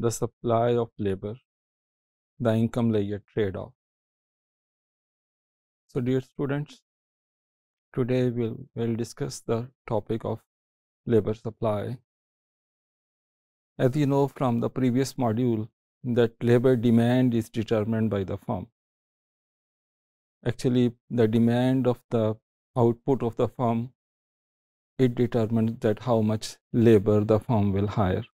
the supply of labor, the income layer trade off. So, dear students, today we'll, we'll discuss the topic of labor supply. As you know from the previous module, that labor demand is determined by the firm. Actually, the demand of the output of the firm, it determines that how much labor the firm will hire.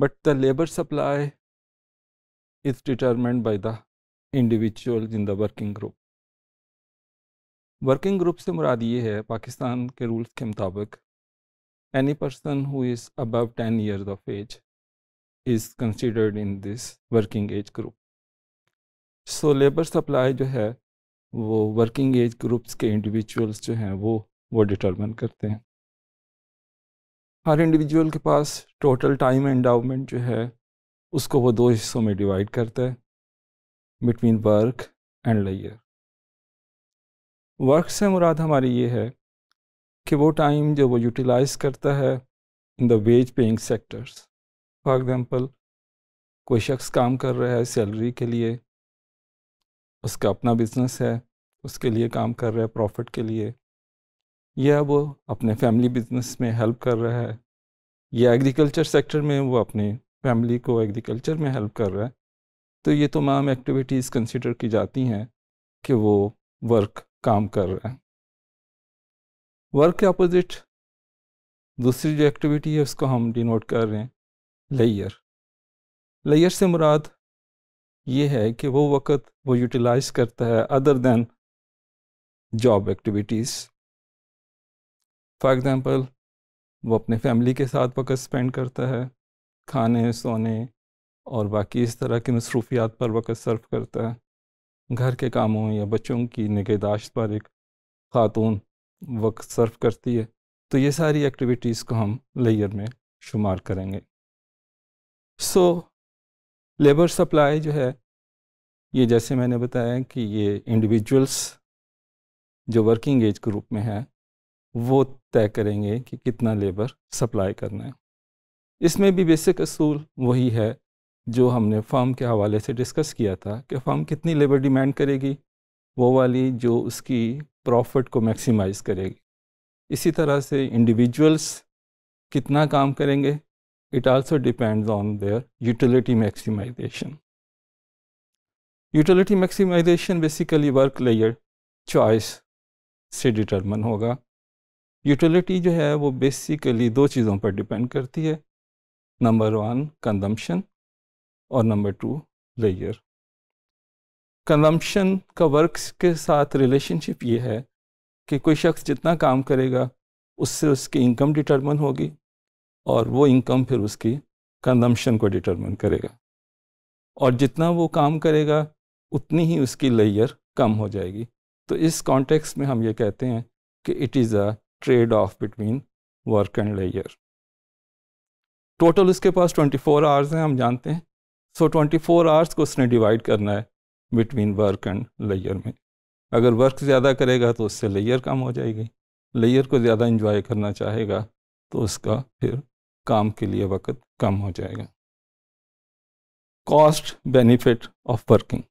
But the labour supply is determined by the individual in the working group working group से मुराद ये है पाकिस्तान के rules के मुताबिक any person who is above ten years of age is considered in this working age group so labour supply जो है वो वर्किंग एज ग्रुप्स के इंडिविजुअल्स जो हैं वो वो डिटर्मन करते हैं हर इंडिविजुअल के पास टोटल टाइम एंडाउमेंट जो है उसको वो दो हिस्सों में डिवाइड करता है बिटवीन वर्क एंड लेयर वर्क से मुराद हमारी ये है कि वो टाइम जो वो यूटिलाइज करता है in the wage paying sectors for example कोई शख्स काम कर रहा है सैलरी के लिए उसका अपना बिजनेस है उसके लिए काम कर रहा है प्रॉफिट के लिए या वो अपने फैमिली बिजनेस में हेल्प कर रहा है या एग्रीकल्चर सेक्टर में वो अपने फैमिली को एग्रीकल्चर में हेल्प कर रहा है तो ये तमाम एक्टिविटीज़ कंसिडर की जाती हैं कि वो वर्क काम कर रहा है वर्क के अपोजिट दूसरी जो एक्टिविटी है उसको हम डिनोट कर रहे हैं लेयर लेयर से मुराद ये है कि वो वक़्त वो यूटिलाइज करता है other than job activities for example वो अपने फैमिली के साथ वक्त स्पेंड करता है खाने सोने और बाकी इस तरह की मसरूफियात पर वक्त सर्व करता है घर के कामों या बच्चों की निगहदाश्त पर एक खातून वक्त सर्व करती है तो ये सारी एक्टिविटीज़ को हम लेयर में शुमार करेंगे सो लेबर सप्लाई जो है ये जैसे मैंने बताया कि ये इंडिविजुअल्स जो वर्किंग एज ग्रुप में है वो तय करेंगे कि कितना लेबर सप्लाई करना है इसमें भी बेसिक असूल वही है जो हमने फर्म के हवाले से डिस्कस किया था कि फर्म कितनी लेबर डिमांड करेगी वो वाली जो उसकी प्रॉफिट को मैक्सिमाइज करेगी इसी तरह से इंडिविजुअल्स कितना काम करेंगे it also depends on their utility maximisation utility maximisation basically work लेयर चॉइस से डिटर्मन होगा यूटिलिटी जो है वो बेसिकली दो चीज़ों पर डिपेंड करती है नंबर वन कंजम्पशन और नंबर टू लेयर कंजम्पशन का वर्क्स के साथ रिलेशनशिप ये है कि कोई शख्स जितना काम करेगा उससे उसकी इनकम डिटर्मन होगी और वो इनकम फिर उसकी कंजम्पशन को डिटर्मन करेगा और जितना वो काम करेगा उतनी ही उसकी लेयर कम हो जाएगी तो इस कॉन्टेक्स्ट में हम ये कहते हैं कि it is a trade off between work and लेयर टोटल उसके पास 24 फोर आवर्स हैं हम जानते हैं सो so, 24 फोर आवर्स को उसने डिवाइड करना है बिटवीन वर्क एंड लेयर में अगर वर्क ज़्यादा करेगा तो उससे लेयर कम हो जाएगी लेयर को ज़्यादा इंजॉय करना चाहेगा तो उसका फिर काम के लिए वक्त कम हो जाएगा कॉस्ट बेनिफिट ऑफ वर्किंग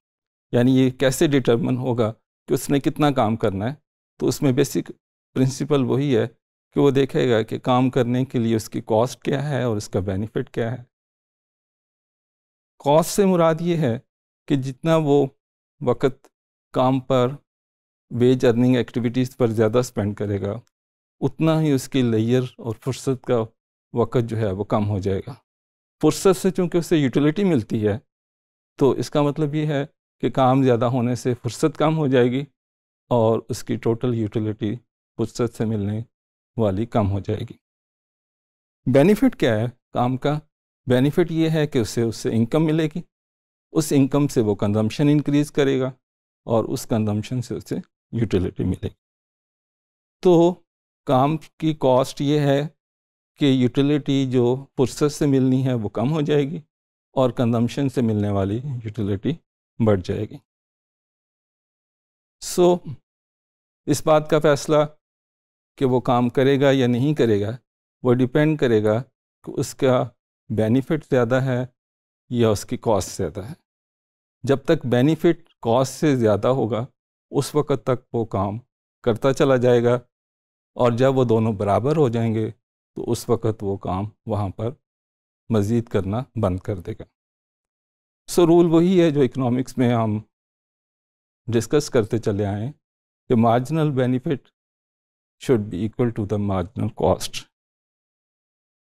यानी ये कैसे डिटर्मन होगा कि उसने कितना काम करना है तो उसमें बेसिक प्रिंसिपल वही है कि वो देखेगा कि काम करने के लिए उसकी कॉस्ट क्या है और उसका बेनिफिट क्या है कॉस्ट से मुराद ये है कि जितना वो वक़्त काम पर वेज अर्निंग एक्टिविटीज़ पर ज़्यादा स्पेंड करेगा उतना ही उसकी लेयर और फुर्सत का वक़्त जो है वो कम हो जाएगा फुर्सत से चूँकि उससे यूटिलिटी मिलती है तो इसका मतलब ये है कि काम ज़्यादा होने से फुर्सत कम हो जाएगी और उसकी टोटल यूटिलिटी फुर्सत से मिलने वाली कम हो जाएगी बेनिफिट क्या है काम का बेनिफिट ये है कि उससे उससे इनकम मिलेगी उस इनकम से वो कंजम्पशन इंक्रीज करेगा और उस कंजम्पशन से उसे यूटिलिटी मिलेगी तो काम की कॉस्ट ये है कि यूटिलिटी जो फुर्सत से मिलनी है वो कम हो जाएगी और कंजम्पशन से मिलने वाली यूटिलिटी बढ़ जाएगी सो so, इस बात का फ़ैसला कि वो काम करेगा या नहीं करेगा वो डिपेंड करेगा कि उसका बेनिफिट ज़्यादा है या उसकी कॉस्ट ज़्यादा है जब तक बेनिफिट कॉस्ट से ज़्यादा होगा उस वक़्त तक वो काम करता चला जाएगा और जब वो दोनों बराबर हो जाएंगे तो उस वक़्त वो काम वहाँ पर मज़ीद करना बंद कर देगा सो रूल वही है जो इकनॉमिक्स में हम डिस्कस करते चले आएँ कि marginal benefit should be equal to the marginal cost.